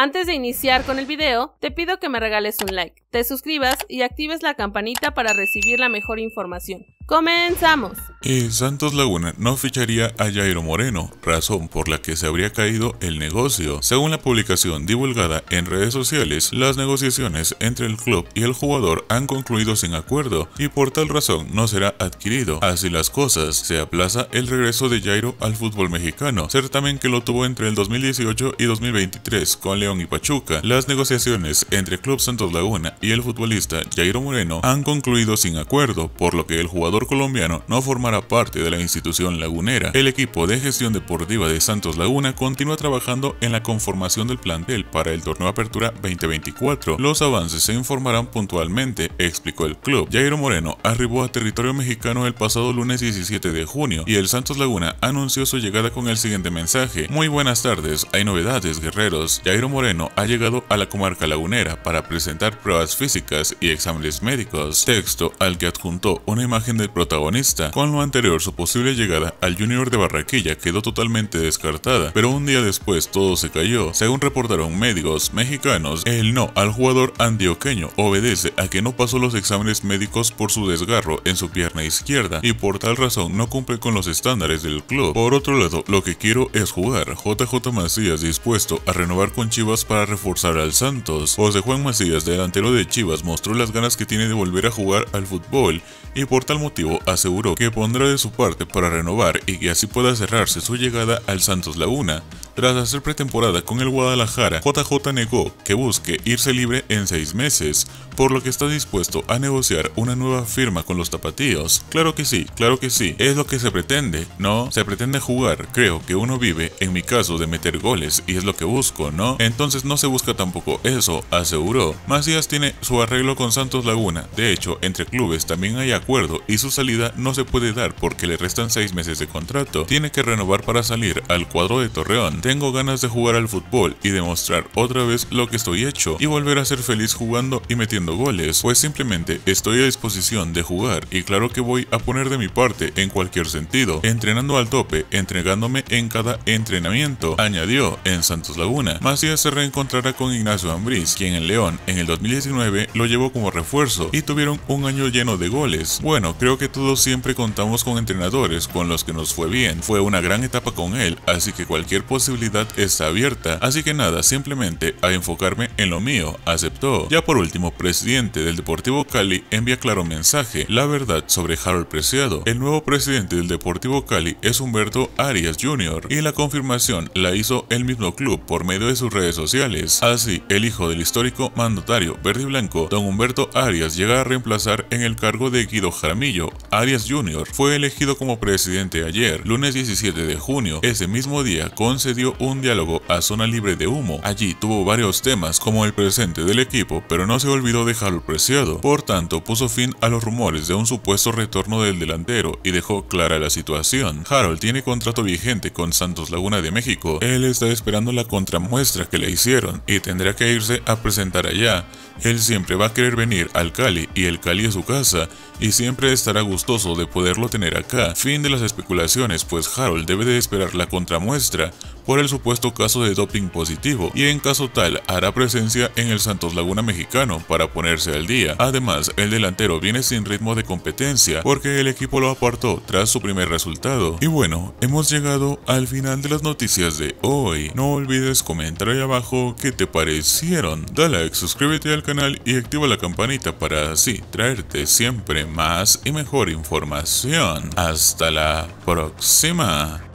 Antes de iniciar con el video, te pido que me regales un like te suscribas y actives la campanita para recibir la mejor información. ¡Comenzamos! Y Santos Laguna no ficharía a Jairo Moreno, razón por la que se habría caído el negocio. Según la publicación divulgada en redes sociales, las negociaciones entre el club y el jugador han concluido sin acuerdo y por tal razón no será adquirido. Así las cosas, se aplaza el regreso de Jairo al fútbol mexicano, certamen que lo tuvo entre el 2018 y 2023 con León y Pachuca. Las negociaciones entre Club Santos Laguna y el futbolista Jairo Moreno han concluido sin acuerdo, por lo que el jugador colombiano no formará parte de la institución lagunera. El equipo de gestión deportiva de Santos Laguna continúa trabajando en la conformación del plantel para el torneo Apertura 2024. Los avances se informarán puntualmente, explicó el club. Jairo Moreno arribó a territorio mexicano el pasado lunes 17 de junio y el Santos Laguna anunció su llegada con el siguiente mensaje. Muy buenas tardes, hay novedades, guerreros. Jairo Moreno ha llegado a la comarca lagunera para presentar pruebas físicas y exámenes médicos, texto al que adjuntó una imagen del protagonista. Con lo anterior, su posible llegada al Junior de barraquilla quedó totalmente descartada, pero un día después todo se cayó. Según reportaron médicos mexicanos, el no al jugador andioqueño obedece a que no pasó los exámenes médicos por su desgarro en su pierna izquierda y por tal razón no cumple con los estándares del club. Por otro lado, lo que quiero es jugar. JJ Macías dispuesto a renovar con Chivas para reforzar al Santos. José Juan Macías, delantero de de Chivas mostró las ganas que tiene de volver a jugar al fútbol y por tal motivo aseguró que pondrá de su parte para renovar y que así pueda cerrarse su llegada al Santos Laguna. Tras hacer pretemporada con el Guadalajara, JJ negó que busque irse libre en 6 meses, por lo que está dispuesto a negociar una nueva firma con los tapatíos. Claro que sí, claro que sí, es lo que se pretende, ¿no? Se pretende jugar, creo que uno vive, en mi caso, de meter goles y es lo que busco, ¿no? Entonces no se busca tampoco eso, aseguró. Macías tiene su arreglo con Santos Laguna, de hecho, entre clubes también hay acuerdo y su salida no se puede dar porque le restan 6 meses de contrato, tiene que renovar para salir al cuadro de Torreón tengo ganas de jugar al fútbol y demostrar otra vez lo que estoy hecho y volver a ser feliz jugando y metiendo goles, pues simplemente estoy a disposición de jugar y claro que voy a poner de mi parte en cualquier sentido, entrenando al tope, entregándome en cada entrenamiento, añadió en Santos Laguna. Macías se reencontrará con Ignacio Ambriz, quien en León en el 2019 lo llevó como refuerzo y tuvieron un año lleno de goles. Bueno, creo que todos siempre contamos con entrenadores con los que nos fue bien, fue una gran etapa con él, así que cualquier posibilidad está abierta, así que nada, simplemente a enfocarme en lo mío, aceptó. Ya por último, presidente del Deportivo Cali envía claro mensaje, la verdad sobre Harold Preciado. El nuevo presidente del Deportivo Cali es Humberto Arias Jr. y la confirmación la hizo el mismo club por medio de sus redes sociales. Así, el hijo del histórico mandatario verde y blanco, don Humberto Arias, llega a reemplazar en el cargo de Guido Jaramillo. Arias Jr. fue elegido como presidente ayer, lunes 17 de junio. Ese mismo día concedió un diálogo a Zona Libre de Humo. Allí tuvo varios temas como el presente del equipo, pero no se olvidó de Harold preciado. Por tanto, puso fin a los rumores de un supuesto retorno del delantero y dejó clara la situación. Harold tiene contrato vigente con Santos Laguna de México. Él está esperando la contramuestra que le hicieron y tendrá que irse a presentar allá. Él siempre va a querer venir al Cali y el Cali es su casa y siempre estará gustoso de poderlo tener acá. Fin de las especulaciones, pues Harold debe de esperar la contramuestra por el supuesto caso de doping positivo y en caso tal hará presencia en el Santos Laguna mexicano para ponerse al día. Además, el delantero viene sin ritmo de competencia porque el equipo lo apartó tras su primer resultado. Y bueno, hemos llegado al final de las noticias de hoy. No olvides comentar ahí abajo qué te parecieron. Dale like, suscríbete al canal y activa la campanita para así traerte siempre más y mejor información. Hasta la próxima.